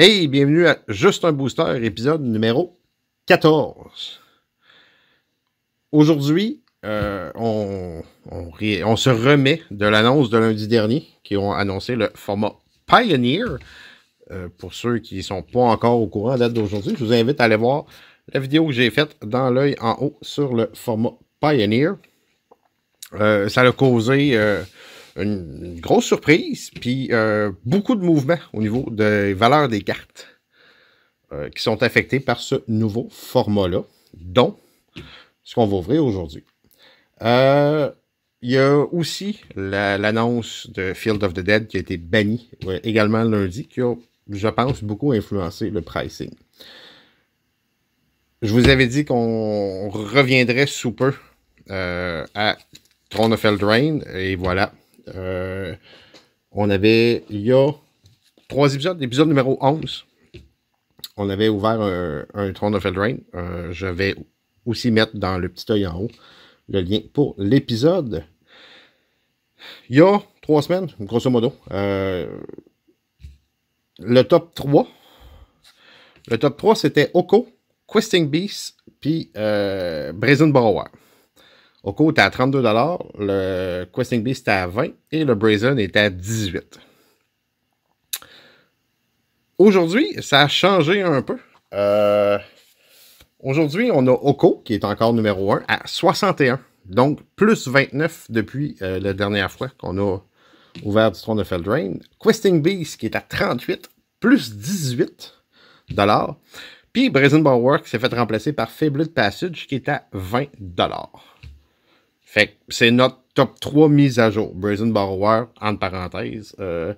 Hey, bienvenue à Juste un Booster, épisode numéro 14. Aujourd'hui, euh, on, se remet de l'annonce de lundi dernier qui ont annoncé le format Pioneer. Euh, pour ceux qui ne sont pas encore au courant à d'aujourd'hui, je vous invite à aller voir la vidéo que j'ai faite dans l'œil en haut sur le format Pioneer. Euh, ça a causé une, grosse surprise, puis euh, beaucoup de mouvements au niveau des valeurs des cartes euh, qui sont affectées par ce nouveau format-là, dont ce qu'on va ouvrir aujourd'hui. Euh, il y a aussi l'annonce de Field of the Dead qui a été bannie également lundi, qui a, je pense, beaucoup influencé le pricing. Je vous avais dit qu'on reviendrait sous peu à Throne of Eldraine, et voilà. Euh, on avait, il y a trois épisodes, l'épisode numéro 11, on avait ouvert un, tron of de Drain. Euh, je vais aussi mettre dans le petit oeil en haut le lien pour l'épisode. Il y a trois semaines, grosso modo, euh, le top 3. Le top 3, c'était Oko, Questing Beast, puis euh, Brazen Borrower. Oko était à 32 le Questing Beast était à 20 et le Brazen était à 18. Aujourd'hui, ça a changé un peu. Euh, aujourd'hui, on a Oko qui est encore numéro 1 à 61. Donc, plus 29 depuis euh, la dernière fois qu'on a ouvert du trône de Feldrain. Questing Beast qui est à 38, plus 18 Puis Brazen Work s'est fait remplacer par Fabled Passage qui est à 20 fait c'est notre top 3 mise à jour. Brazen Borrower, entre parenthèses, euh,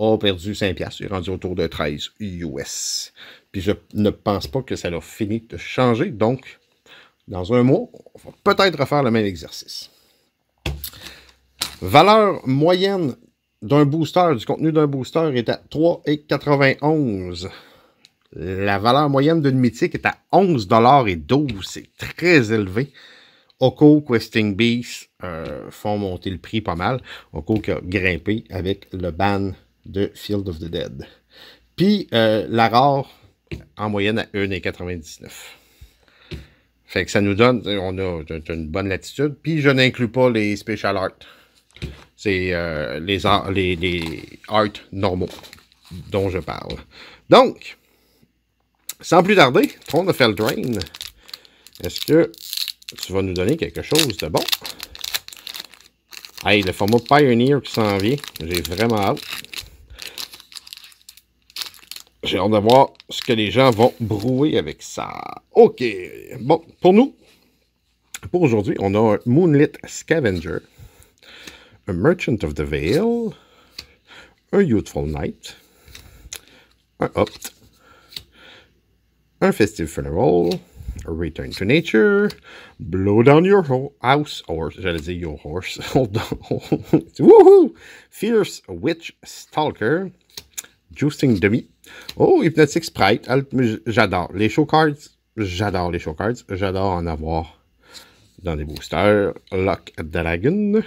a perdu 5$. Il est rendu autour de 13 US. Puis je ne pense pas que ça leur fini de changer. Donc, dans un mois, on va peut-être refaire le même exercice. Valeur moyenne d'un booster, du contenu d'un booster est à 3,91. La valeur moyenne d'une mythique est à 11,12$. C'est très élevé. Oco, Questing Beast euh, font monter le prix pas mal. Oco qui a grimpé avec le ban de Field of the Dead. Puis euh, la rare en moyenne à 1,99. Fait que ça nous donne, on a une bonne latitude. Puis je n'inclus pas les special art. C'est euh, les, les, arts normaux dont je parle. Donc, sans plus tarder, Throne le Drain. Est-ce que tu vas nous donner quelque chose de bon. Hey, le format Pioneer qui s'en vient, j'ai vraiment hâte. J'ai hâte de voir ce que les gens vont brouiller avec ça. OK, bon, pour nous, pour aujourd'hui, on a un Moonlit Scavenger, un Merchant of the Veil, un Youthful Knight, un Opt, un Festive Funeral, Return to Nature, Blow Down Your House, or j'allais dire Your Horse, Woohoo! Fierce Witch Stalker, Juicing Demi, oh, Hypnotic Sprite, j'adore. Les show cards, j'adore les show cards, j'adore en avoir dans des boosters, Lock Dragon,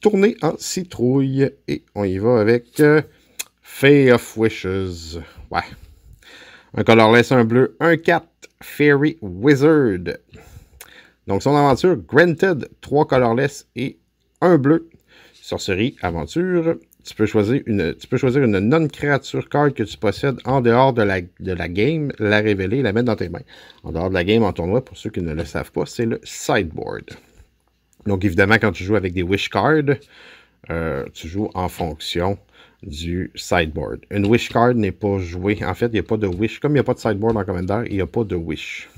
Tourner en citrouille, et on y va avec euh, of Wishes, ouais. Un colorless, un bleu, un 4 Fairy Wizard. Donc, son aventure, Granted, trois colorless et un bleu. Sorcerie, aventure. Tu peux choisir une, tu peux choisir une non-créature card que tu possèdes en dehors de la, de la game, la révéler et la mettre dans tes mains. En dehors de la game en tournoi, pour ceux qui ne le savent pas, c'est le sideboard. Donc, évidemment, quand tu joues avec des wish cards, euh, tu joues en fonction du sideboard. Une wish card n'est pas jouée. En fait, il n'y a pas de wish. Comme il n'y a pas de sideboard en Commander, il n'y a pas de wish.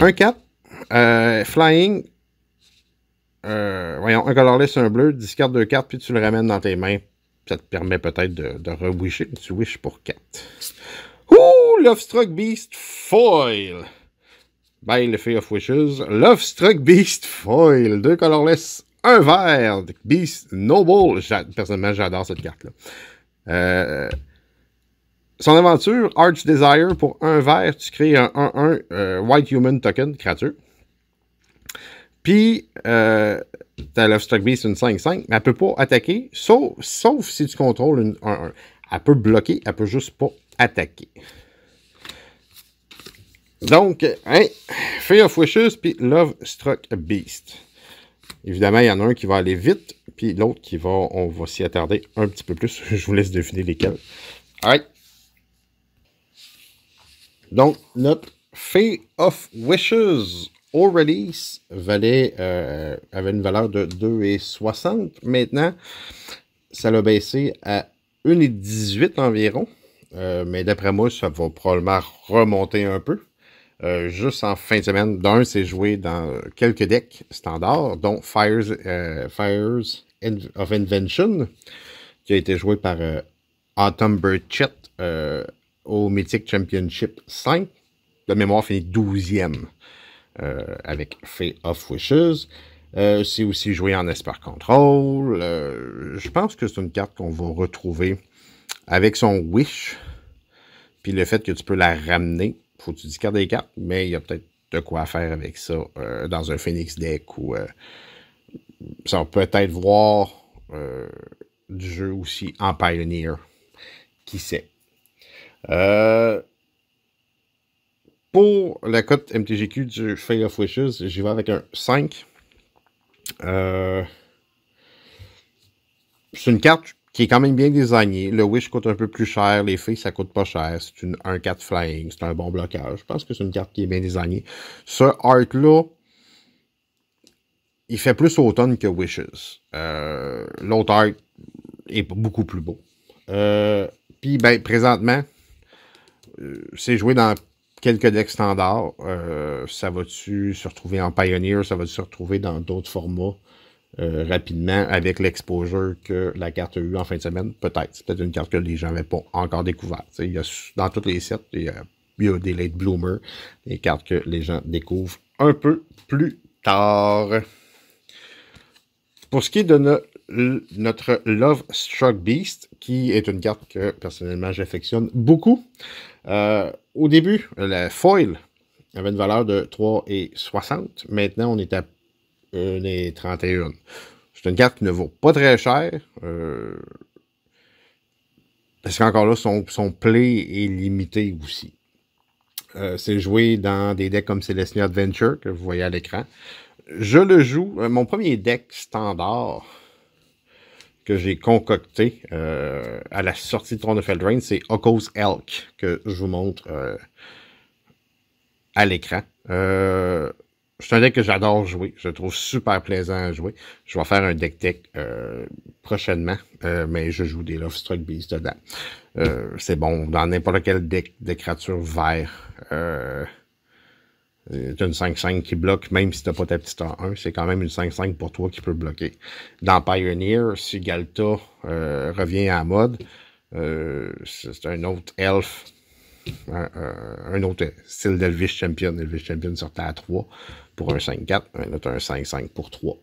Un 4. Euh, flying. Euh, voyons, un colorless, un bleu. Discarde deux cartes, puis tu le ramènes dans tes mains. Ça te permet peut-être de, de re-wisher. Tu wish pour 4. Ouh! Love Struck Beast Foil! By le Fear of Wishes. Love Struck Beast Foil. Deux colorless, un vert. Beast Noble. Personnellement, j'adore cette carte-là. Euh, son aventure, Arch Desire, pour un vert, tu crées un 1-1 euh, White Human Token, créature. Puis, euh, tu as Love Struck Beast, une 5-5, mais elle ne peut pas attaquer, sauf, si tu contrôles une 1-1. Elle peut bloquer, elle ne peut juste pas attaquer. Donc, hein, Fear of Wishes, puis Love Struck Beast. Évidemment, il y en a un qui va aller vite, puis l'autre qui va, on va s'y attarder un petit peu plus. Je vous laisse deviner lesquels. Alright. Donc, notre Fee of Wishes au release valait, euh, avait une valeur de 2,60. Maintenant, ça l'a baissé à 1,18 environ. Euh, mais d'après moi, ça va probablement remonter un peu. Euh, juste en fin de semaine. D'un, c'est joué dans quelques decks standards, dont Fires, euh, of Invention, qui a été joué par euh, Autumn Burchett au Mythic Championship 5. La mémoire, finit 12e avec Fate of Wishes. c'est aussi joué en Esper Control. je pense que c'est une carte qu'on va retrouver avec son Wish. Puis le fait que tu peux la ramener faut que tu discardes des cartes, mais il y a peut-être de quoi faire avec ça euh, dans un Phoenix deck ou euh, ça va peut-être voir euh, du jeu aussi en Pioneer. Qui sait? pour la cote MTGQ du Fail of Wishes, j'y vais avec un 5. c'est une carte qui est quand même bien designé. Le Wish coûte un peu plus cher, les filles, ça coûte pas cher. C'est une 1-4 flying, c'est un bon blocage. Je pense que c'est une carte qui est bien designée. Ce art-là, il fait plus automne que Wishes. Euh, l'autre art est beaucoup plus beau. Euh, puis, ben, présentement, euh, c'est joué dans quelques decks standards. ça va-tu se retrouver en Pioneer? Ça va-tu se retrouver dans d'autres formats? Euh, rapidement avec l'exposure que la carte a eu en fin de semaine? Peut-être. C'est peut-être une carte que les gens n'avaient pas encore découverte. Il y a, dans toutes les sets, il y, a, des late bloomers, des cartes que les gens découvrent un peu plus tard. Pour ce qui est de notre Love Struck Beast, qui est une carte que personnellement j'affectionne beaucoup, euh, au début, la foil avait une valeur de 3,60. Maintenant, on est à une et 31. C'est une carte qui ne vaut pas très cher. Euh, parce qu'encore là, son, son, play est limité aussi. Euh, c'est joué dans des decks comme Celestia Adventure que vous voyez à l'écran. Je le joue, euh, mon premier deck standard que j'ai concocté à la sortie de Throne of Eldraine, c'est Oko's Elk que je vous montre à l'écran c'est un deck que j'adore jouer. Je trouve super plaisant à jouer. Je vais faire un deck tech euh, prochainement, euh, mais je joue des Love Struck Beast dedans. Euh, c'est bon dans n'importe quel deck de créatures vert. T'as une 5-5 qui bloque, même si t'as pas ta petite 1, c'est quand même une 5-5 pour toi qui peut bloquer. Dans Pioneer, si Galta revient à mode, c'est un autre elf un, autre style d'Elvis Champion, Elvis Champion sortait à 3 pour un 5-4. Là, tu un 5-5 pour 3.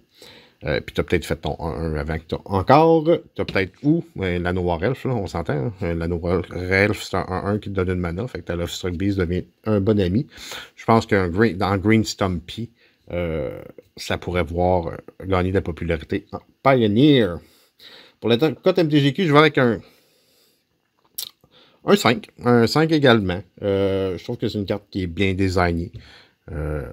Euh, puis tu as peut-être fait ton 1-1 avant que tu encore. Tu as peut-être où La Noir Elf, là, on s'entend. Hein. Euh, la Noirelfe, Elf, c'est un 1-1 qui te donne une mana. Fait que ta Love Struck Beast devient un bon ami. Je pense qu'un green, dans Green Stumpy, euh, ça pourrait voir euh, gagner de la popularité en Pioneer. Pour le code MTGQ, je vais avec un. Un 5. Un 5 également. je trouve que c'est une carte qui est bien designée. Euh,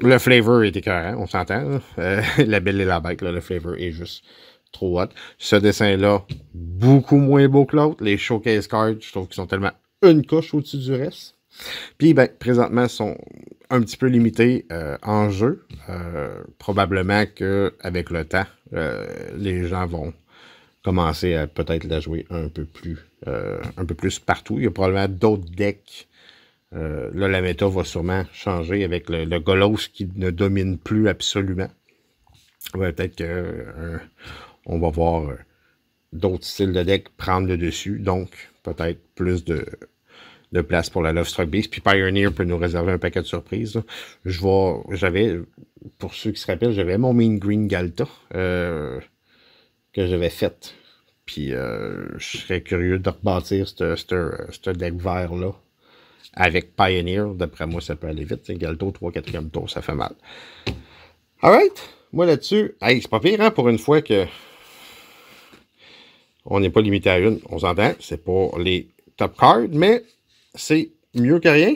le flavor est écœurant, on s'entend. Euh, la belle et la bête, le flavor est juste trop hot. Ce dessin-là, beaucoup moins beau que l'autre. Les showcase cards, je trouve qu'ils sont tellement une couche au-dessus du reste. Puis, ben, présentement, sont un petit peu limités euh, en jeu. Euh, probablement qu'avec le temps, les gens vont commencer à peut-être la jouer un peu plus, un peu plus partout. Il y a probablement d'autres decks euh, là, la méta va sûrement changer avec le, Golos qui ne domine plus absolument. Peut-être qu'on euh, on va voir euh, d'autres styles de deck prendre le dessus. Donc, peut-être plus de, place pour la Love Struck Beast. Puis Pioneer peut nous réserver un paquet de surprises. Je vois, j'avais, pour ceux qui se rappellent, j'avais mon Mean Green Galta que j'avais fait. Puis je serais curieux de rebâtir ce deck vert-là avec Pioneer, d'après moi, ça peut aller vite. Galto, 3 4e tour, ça fait mal. Alright, moi là-dessus, c'est pas pire hein, pour une fois que on n'est pas limité à une, on s'entend, c'est pour les top cards, mais c'est mieux que rien.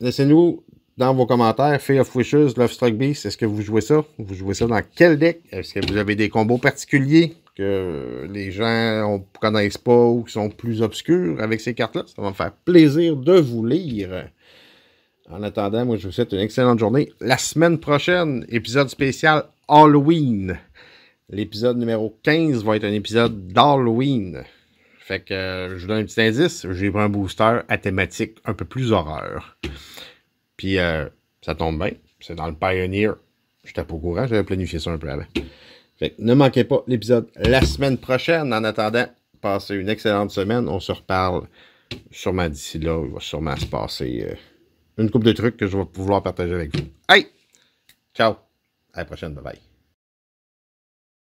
Laissez-nous dans vos commentaires, Fear of Wishes, Love Struck Beast, est-ce que vous jouez ça? Vous jouez ça dans quel deck? Est-ce que vous avez des combos particuliers? que euh, les gens ne connaissent pas ou qui sont plus obscurs avec ces cartes-là. Ça va me faire plaisir de vous lire. En attendant, moi, je vous souhaite une excellente journée. La semaine prochaine, épisode spécial Halloween. L'épisode numéro 15 va être un épisode d'Halloween. Fait que euh, je vous donne un petit indice. J'ai pris un booster à thématique un peu plus horreur. Puis euh, ça tombe bien. C'est dans le Pioneer. J'étais pas au courant, j'avais planifié ça un peu avant. Fait ne manquez pas l'épisode la semaine prochaine. En attendant, passez une excellente semaine. On se reparle sûrement d'ici là. Il va sûrement se passer euh, une coupe de trucs que je vais pouvoir partager avec vous. Hey! Ciao! À la prochaine. Bye bye.